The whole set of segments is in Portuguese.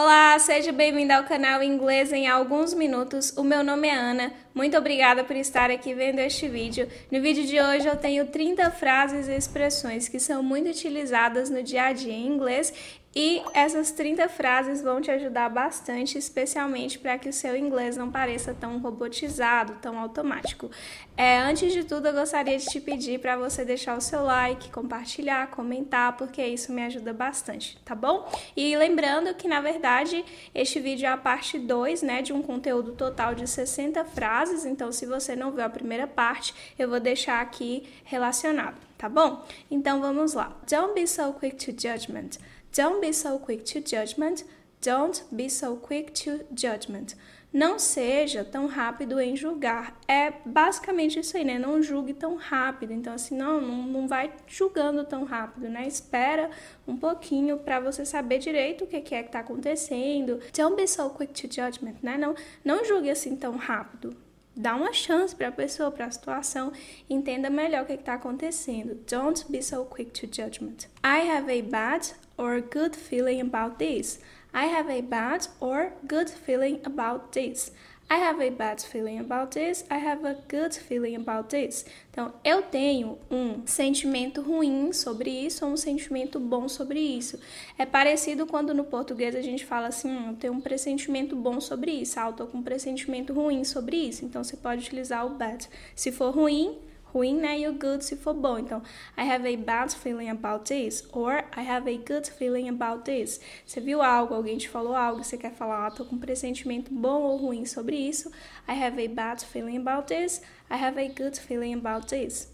Olá, seja bem-vindo ao canal Inglês em Alguns Minutos. O meu nome é Ana. Muito obrigada por estar aqui vendo este vídeo. No vídeo de hoje eu tenho 30 frases e expressões que são muito utilizadas no dia a dia em inglês e essas 30 frases vão te ajudar bastante, especialmente para que o seu inglês não pareça tão robotizado, tão automático. É, antes de tudo, eu gostaria de te pedir para você deixar o seu like, compartilhar, comentar, porque isso me ajuda bastante, tá bom? E lembrando que, na verdade, este vídeo é a parte 2, né, de um conteúdo total de 60 frases, então se você não viu a primeira parte, eu vou deixar aqui relacionado, tá bom? Então vamos lá. Don't be so quick to judgment. Don't be so quick to judgment. Don't be so quick to judgment. Não seja tão rápido em julgar. É basicamente isso aí, né? Não julgue tão rápido. Então, assim, não, não, não vai julgando tão rápido, né? Espera um pouquinho para você saber direito o que, é que tá acontecendo. Don't be so quick to judgment, né? Não, não julgue assim tão rápido. Dá uma chance para a pessoa, para a situação, entenda melhor o que está acontecendo. Don't be so quick to judgment. I have a bad or good feeling about this. I have a bad or good feeling about this. I have a bad feeling about this. I have a good feeling about this. Então, eu tenho um sentimento ruim sobre isso ou um sentimento bom sobre isso. É parecido quando no português a gente fala assim: hum, eu tenho um pressentimento bom sobre isso. Ah, eu tô com um pressentimento ruim sobre isso. Então, você pode utilizar o bad. Se for ruim, ruim, né? E o good se for bom. Então, I have a bad feeling about this. Or I have a good feeling about this. Você viu algo, alguém te falou algo, você quer falar, ah, tô com um pressentimento bom ou ruim sobre isso. I have a bad feeling about this. I have a good feeling about this.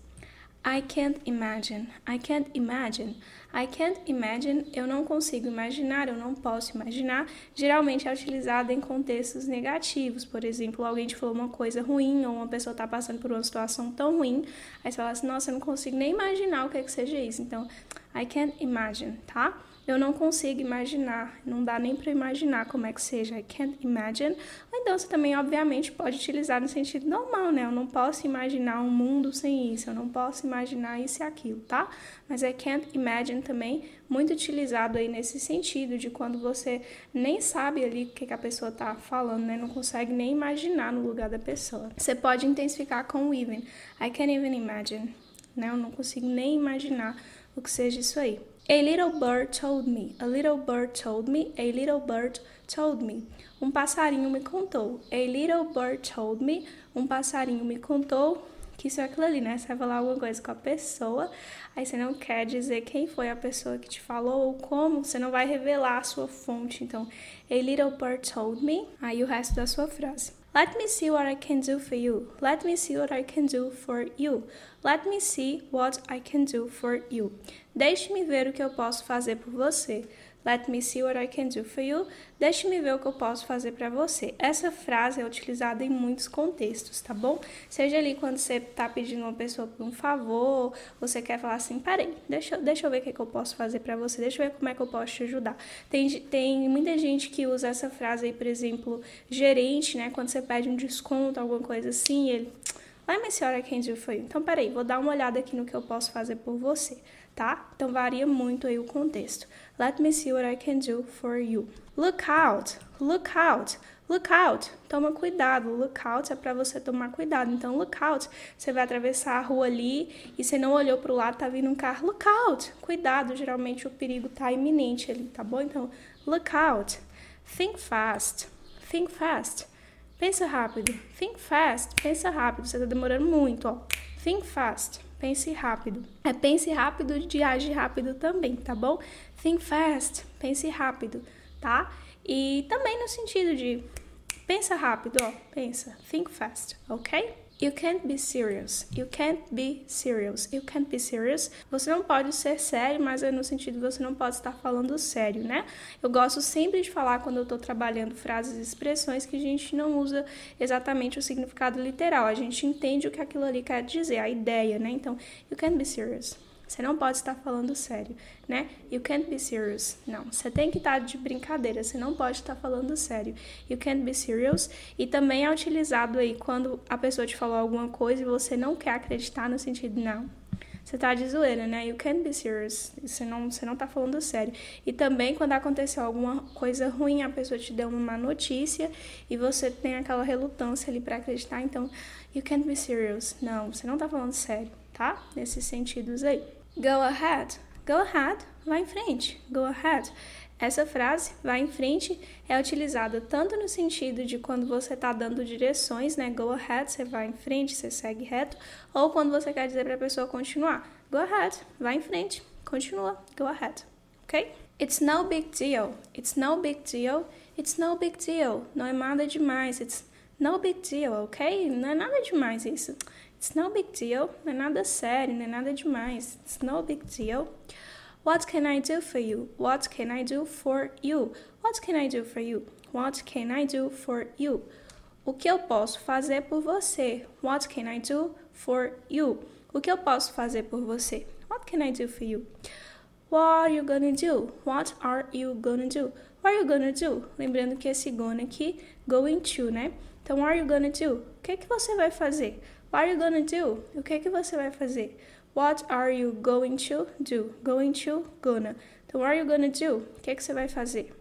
I can't imagine. I can't imagine. I can't imagine. Eu não consigo imaginar, eu não posso imaginar. Geralmente é utilizada em contextos negativos. Por exemplo, alguém te falou uma coisa ruim ou uma pessoa está passando por uma situação tão ruim. Aí você fala assim: Nossa, eu não consigo nem imaginar o que é que seja isso. Então, I can't imagine, tá? Eu não consigo imaginar, não dá nem para imaginar como é que seja. I can't imagine. Ou então você também, obviamente, pode utilizar no sentido normal, né? Eu não posso imaginar um mundo sem isso, eu não posso imaginar isso e aquilo, tá? Mas I can't imagine também, muito utilizado aí nesse sentido, de quando você nem sabe ali o que, que a pessoa tá falando, né? Não consegue nem imaginar no lugar da pessoa. Você pode intensificar com o even. I can't even imagine, né? Eu não consigo nem imaginar o que seja isso aí. A little bird told me. A little bird told me. A little bird told me. Um passarinho me contou. A little bird told me. Um passarinho me contou. Que isso é aquilo ali, né? Você vai falar alguma coisa com a pessoa, aí você não quer dizer quem foi a pessoa que te falou ou como, você não vai revelar a sua fonte. Então, a little bird told me, aí o resto da sua frase. Let me see what I can do for you. Let me see what I can do for you. Let me see what I can do for you. Deixe-me ver o que eu posso fazer por você. Let me see what I can do for you. Deixe-me ver o que eu posso fazer para você. Essa frase é utilizada em muitos contextos, tá bom? Seja ali quando você está pedindo uma pessoa por um favor, você quer falar assim: parei, deixa, deixa eu ver o que, é que eu posso fazer para você, deixa eu ver como é que eu posso te ajudar. Tem, tem muita gente que usa essa frase aí, por exemplo, gerente, né? Quando você pede um desconto, alguma coisa assim, ele. Lá, minha senhora, quem foi? Então, peraí, vou dar uma olhada aqui no que eu posso fazer por você tá? Então varia muito aí o contexto. Let me see what I can do for you. Look out, look out, look out. Toma cuidado. Look out é para você tomar cuidado. Então look out, você vai atravessar a rua ali e você não olhou para o lado, tá vindo um carro. Look out, cuidado. Geralmente o perigo tá iminente ali, tá bom? Então look out. Think fast, think fast. Pensa rápido. Think fast, pensa rápido. Você tá demorando muito, ó. Think fast pense rápido. É pense rápido de agir rápido também, tá bom? Think fast, pense rápido, tá? E também no sentido de pensa rápido, ó, pensa, think fast, ok? You can't be serious. You can't be serious. You can't be serious. Você não pode ser sério, mas é no sentido você não pode estar falando sério, né? Eu gosto sempre de falar quando eu tô trabalhando frases e expressões que a gente não usa exatamente o significado literal. A gente entende o que aquilo ali quer dizer, a ideia, né? Então, you can't be serious. Você não pode estar falando sério, né? You can't be serious. Não, você tem que estar de brincadeira, você não pode estar falando sério. You can't be serious. E também é utilizado aí quando a pessoa te falou alguma coisa e você não quer acreditar no sentido, não, você tá de zoeira, né? You can't be serious. Você não, você não tá falando sério. E também quando aconteceu alguma coisa ruim, a pessoa te deu uma má notícia e você tem aquela relutância ali para acreditar, então you can't be serious. Não, você não tá falando sério, tá? Nesses sentidos aí. Go ahead. Go ahead. Vá em frente. Go ahead. Essa frase, vá em frente, é utilizada tanto no sentido de quando você está dando direções, né? Go ahead, você vai em frente, você segue reto, ou quando você quer dizer para a pessoa continuar. Go ahead, vá em frente, continua, go ahead, ok? It's no big deal, it's no big deal, it's no big deal, não é nada demais, it's no big deal, ok? Não é nada demais isso. It's no big deal, não é nada sério, não é nada demais. It's no big deal. What can I do for you? What can I do for you? What can I do for you? What can I do for you? O que eu posso fazer por você? What can I do for you? O que eu posso fazer por você? What can I do for you? What are you gonna do? What are you gonna do? What are you gonna do? Lembrando que esse gonna aqui, going to, né? Então, what are you gonna do? O que, é que você vai fazer? What are you gonna do? O que é que você vai fazer? What are you going to do? Going to, gonna. Então, what are you gonna do? O que é que você vai fazer?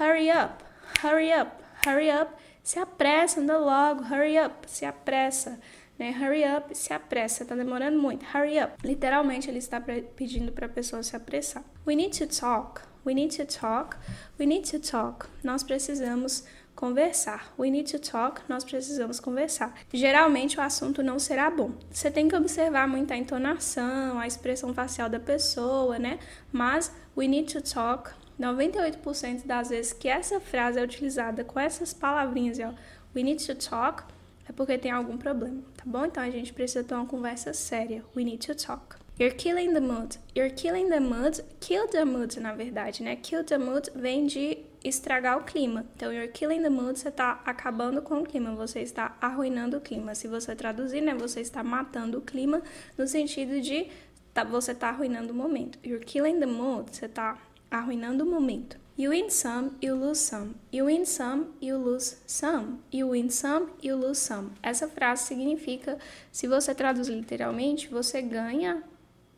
Hurry up, hurry up, hurry up. Se apressa, anda logo. Hurry up, se apressa. Né? Hurry up, se apressa. Tá demorando muito. Hurry up. Literalmente, ele está pedindo para a pessoa se apressar. We need to talk. We need to talk. We need to talk. Nós precisamos conversar. We need to talk, nós precisamos conversar. Geralmente o assunto não será bom. Você tem que observar muito a entonação, a expressão facial da pessoa, né? Mas we need to talk, 98% das vezes que essa frase é utilizada com essas palavrinhas, ó, we need to talk, é porque tem algum problema, tá bom? Então a gente precisa ter uma conversa séria. We need to talk. You're killing the mood. You're killing the mood. Kill the mood, na verdade, né? Kill the mood vem de estragar o clima. Então, you're killing the mood, você está acabando com o clima, você está arruinando o clima. Se você traduzir, né, você está matando o clima no sentido de tá, você está arruinando o momento. You're killing the mood, você está arruinando o momento. You win some, you lose some. You win some, you lose some. You win some, you lose some. Essa frase significa, se você traduz literalmente, você ganha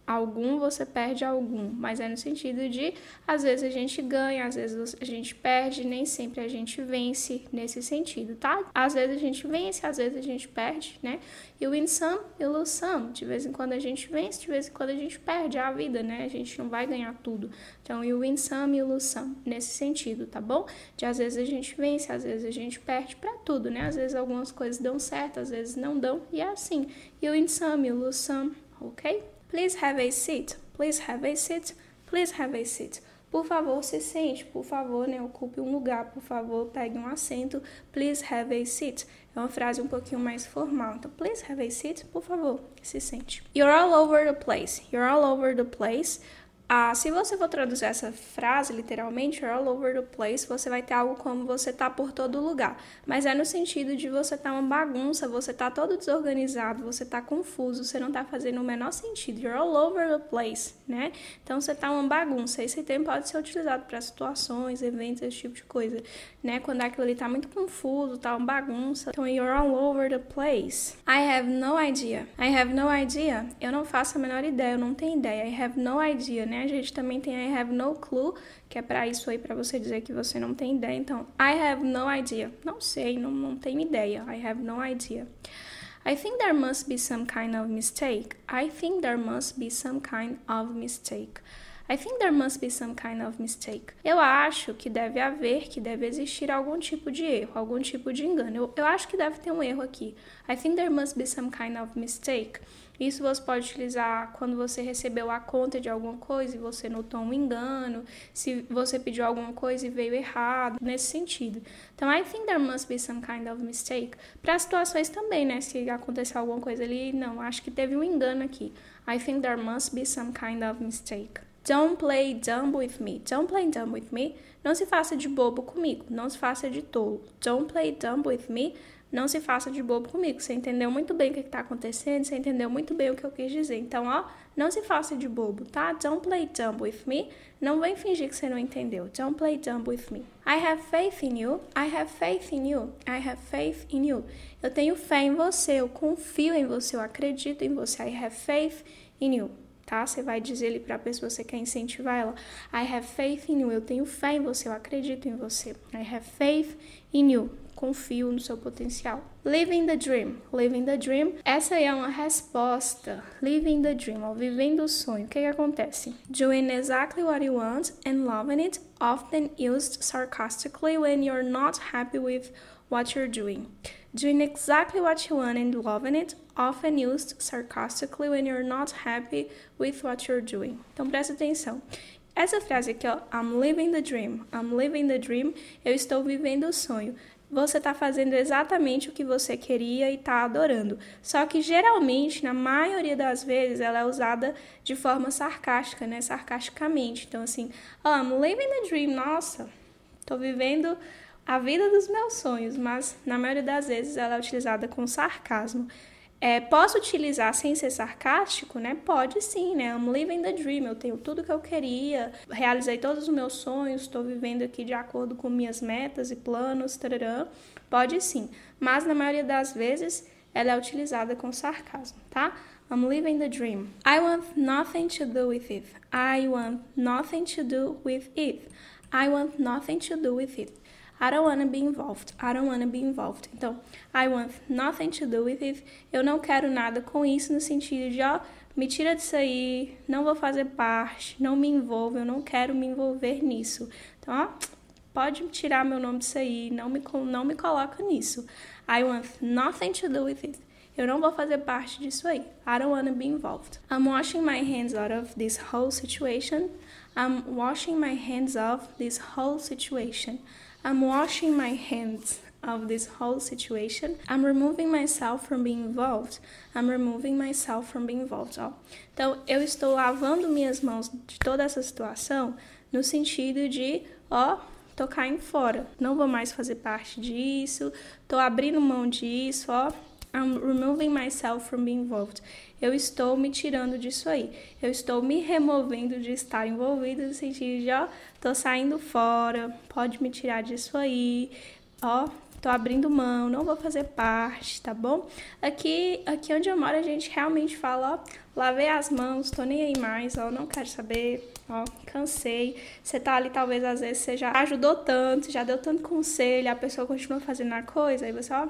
algum, você perde algum, mas é no sentido de às vezes a gente ganha, às vezes a gente perde, nem sempre a gente vence nesse sentido, tá? Às vezes a gente vence, às vezes a gente perde, né? E o win some, you lose some. De vez em quando a gente vence, de vez em quando a gente perde, é a vida, né? A gente não vai ganhar tudo. Então, you win some, you lose some, nesse sentido, tá bom? De às vezes a gente vence, às vezes a gente perde para tudo, né? Às vezes algumas coisas dão certo, às vezes não dão, e é assim. You win some, you lose some, ok? Please have a seat. Please have a seat. Please have a seat. Por favor, se sente. Por favor, né? Ocupe um lugar. Por favor, pegue um assento. Please have a seat. É uma frase um pouquinho mais formal. Então, please have a seat. Por favor, se sente. You're all over the place. You're all over the place. Ah, se você for traduzir essa frase literalmente, you're all over the place, você vai ter algo como você tá por todo lugar. Mas é no sentido de você tá uma bagunça, você tá todo desorganizado, você tá confuso, você não tá fazendo o menor sentido. You're all over the place, né? Então você tá uma bagunça. Esse termo pode ser utilizado para situações, eventos, esse tipo de coisa, né? Quando aquilo ali tá muito confuso, tá uma bagunça. Então you're all over the place. I have no idea. I have no idea. Eu não faço a menor ideia, eu não tenho ideia. I have no idea, né? né? A gente também tem I have no clue, que é para isso aí, para você dizer que você não tem ideia. Então, I have no idea. Não sei, não, não tenho ideia. I have no idea. I think there must be some kind of mistake. I think there must be some kind of mistake. I think there must be some kind of mistake. Eu acho que deve haver, que deve existir algum tipo de erro, algum tipo de engano. Eu, eu acho que deve ter um erro aqui. I think there must be some kind of mistake. Isso você pode utilizar quando você recebeu a conta de alguma coisa e você notou um engano, se você pediu alguma coisa e veio errado, nesse sentido. Então, I think there must be some kind of mistake. Para situações também, né? Se acontecer alguma coisa ali, não, acho que teve um engano aqui. I think there must be some kind of mistake. Don't play dumb with me. Don't play dumb with me. Não se faça de bobo comigo. Não se faça de tolo. Don't play dumb with me. Não se faça de bobo comigo. Você entendeu muito bem o que está acontecendo. Você entendeu muito bem o que eu quis dizer. Então, ó, não se faça de bobo, tá? Don't play dumb with me. Não vem fingir que você não entendeu. Don't play dumb with me. I have faith in you. I have faith in you. I have faith in you. Eu tenho fé em você. Eu confio em você. Eu acredito em você. I have faith in you tá? Você vai dizer ele para a pessoa, você quer incentivar ela. I have faith in you. Eu tenho fé em você, eu acredito em você. I have faith in you. Confio no seu potencial. Living the dream. Living the dream. Essa é uma resposta. Living the dream, ó, vivendo o sonho. O que, que acontece? Doing exactly what you want and loving it, often used sarcastically when you're not happy with what you're doing doing exactly what you want and loving it, often used sarcastically when you're not happy with what you're doing. Então presta atenção. Essa frase aqui, ó, I'm living the dream, I'm living the dream, eu estou vivendo o sonho. Você está fazendo exatamente o que você queria e está adorando. Só que geralmente, na maioria das vezes, ela é usada de forma sarcástica, né? Sarcasticamente. Então, assim, oh, I'm living the dream, nossa, estou vivendo a vida dos meus sonhos, mas na maioria das vezes ela é utilizada com sarcasmo. É, posso utilizar sem ser sarcástico, né? Pode sim, né? I'm living the dream, eu tenho tudo que eu queria, realizei todos os meus sonhos, estou vivendo aqui de acordo com minhas metas e planos, tarará. Pode sim, mas na maioria das vezes ela é utilizada com sarcasmo, tá? I'm living the dream. I want nothing to do with it. I want nothing to do with it. I want nothing to do with it. I don't wanna be involved. I don't wanna be involved. Então, I want nothing to do with it. Eu não quero nada com isso no sentido de, ó, me tira disso aí, não vou fazer parte, não me envolvo, eu não quero me envolver nisso. Então, ó, pode tirar meu nome disso aí, não me, não me coloca nisso. I want nothing to do with it. Eu não vou fazer parte disso aí. I don't wanna be involved. I'm washing my hands out of this whole situation. I'm washing my hands off this whole situation. I'm washing my hands of this whole situation. I'm removing myself from being involved. I'm removing myself from being involved. Ó. Então, eu estou lavando minhas mãos de toda essa situação no sentido de, ó, tô caindo fora. Não vou mais fazer parte disso, tô abrindo mão disso, ó, I'm removing myself from being involved. Eu estou me tirando disso aí. Eu estou me removendo de estar envolvido no sentido de, ó, tô saindo fora, pode me tirar disso aí. Ó, tô abrindo mão, não vou fazer parte, tá bom? Aqui, aqui onde eu moro, a gente realmente fala, ó, lavei as mãos, tô nem aí mais, ó, não quero saber, ó, cansei. Você tá ali, talvez, às vezes, você já ajudou tanto, já deu tanto conselho, a pessoa continua fazendo a coisa, aí você, ó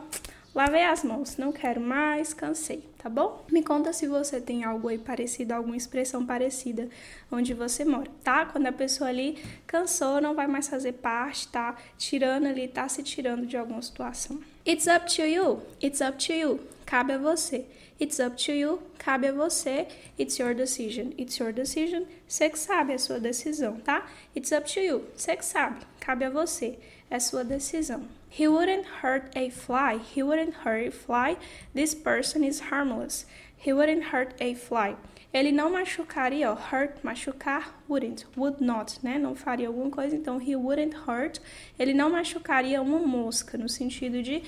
Lavei as mãos, não quero mais, cansei, tá bom? Me conta se você tem algo aí parecido, alguma expressão parecida onde você mora, tá? Quando a pessoa ali cansou, não vai mais fazer parte, tá? Tirando ali, tá se tirando de alguma situação. It's up to you, it's up to you, cabe a você. It's up to you, cabe a você. It's your decision, it's your decision. Você que sabe, é sua decisão, tá? It's up to you, você que sabe, cabe a você, é sua decisão. He wouldn't hurt a fly, he wouldn't hurt a fly. This person is harmless. He wouldn't hurt a fly. Ele não machucaria, ó, hurt, machucar, wouldn't, would not, né? Não faria alguma coisa, então he wouldn't hurt. Ele não machucaria uma mosca, no sentido de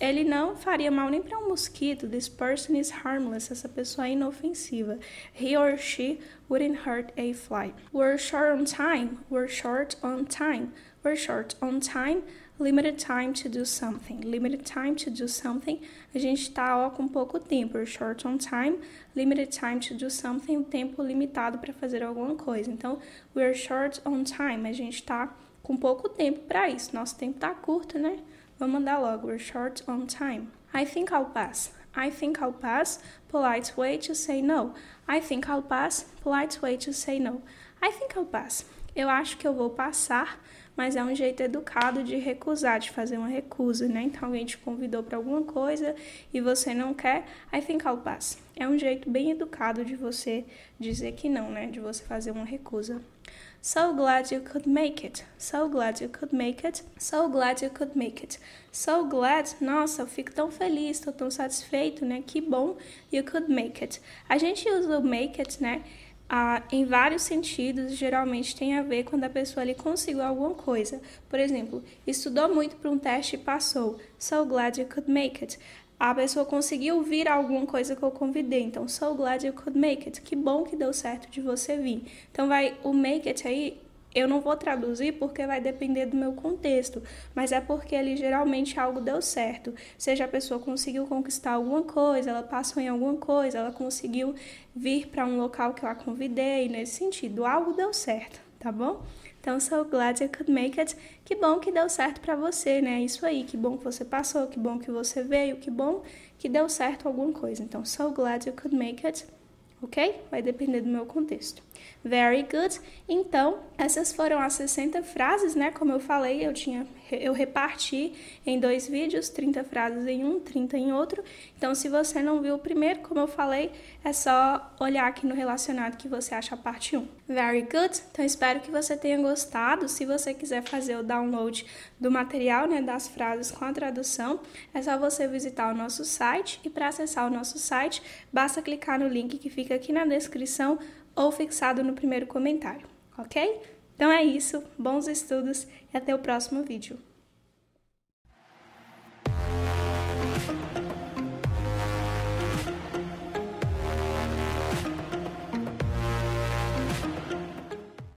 ele não faria mal nem para um mosquito. This person is harmless. Essa pessoa é inofensiva. He or she wouldn't hurt a fly. We're short on time. We're short on time. We're short on time. Limited time to do something. Limited time to do something. A gente está com pouco tempo. We're short on time. Limited time to do something. Tempo limitado para fazer alguma coisa. Então, we're short on time. A gente está com pouco tempo para isso. Nosso tempo está curto, né? Vou mandar logo. We're short on time. I think I'll pass. I think I'll pass. Polite way to say no. I think I'll pass. Polite way to say no. I think I'll pass. Eu acho que eu vou passar, mas é um jeito educado de recusar, de fazer uma recusa, né? Então alguém te convidou para alguma coisa e você não quer, I think I'll pass. É um jeito bem educado de você dizer que não, né? De você fazer uma recusa. So glad you could make it. So glad you could make it. So glad you could make it. So glad. Nossa, eu fico tão feliz, tô tão satisfeito, né? Que bom. You could make it. A gente usa o make it, né? Ah, em vários sentidos, geralmente tem a ver quando a pessoa ali conseguiu alguma coisa. Por exemplo, estudou muito para um teste e passou. So glad you could make it a pessoa conseguiu vir alguma coisa que eu convidei. Então, so glad you could make it. Que bom que deu certo de você vir. Então, vai o make it aí. Eu não vou traduzir porque vai depender do meu contexto, mas é porque ali geralmente algo deu certo. Seja a pessoa conseguiu conquistar alguma coisa, ela passou em alguma coisa, ela conseguiu vir para um local que eu a convidei, nesse sentido, algo deu certo tá bom? Então, sou glad I could make it. Que bom que deu certo para você, né? Isso aí, que bom que você passou, que bom que você veio, que bom que deu certo alguma coisa. Então, sou glad you could make it, ok? Vai depender do meu contexto. Very good. Então, essas foram as 60 frases, né? Como eu falei, eu tinha eu reparti em dois vídeos, 30 frases em um, 30 em outro. Então, se você não viu o primeiro, como eu falei, é só olhar aqui no relacionado que você acha a parte 1. Very good. Então, espero que você tenha gostado. Se você quiser fazer o download do material, né, das frases com a tradução, é só você visitar o nosso site e para acessar o nosso site, basta clicar no link que fica aqui na descrição ou fixado no primeiro comentário, ok? Então é isso, bons estudos e até o próximo vídeo.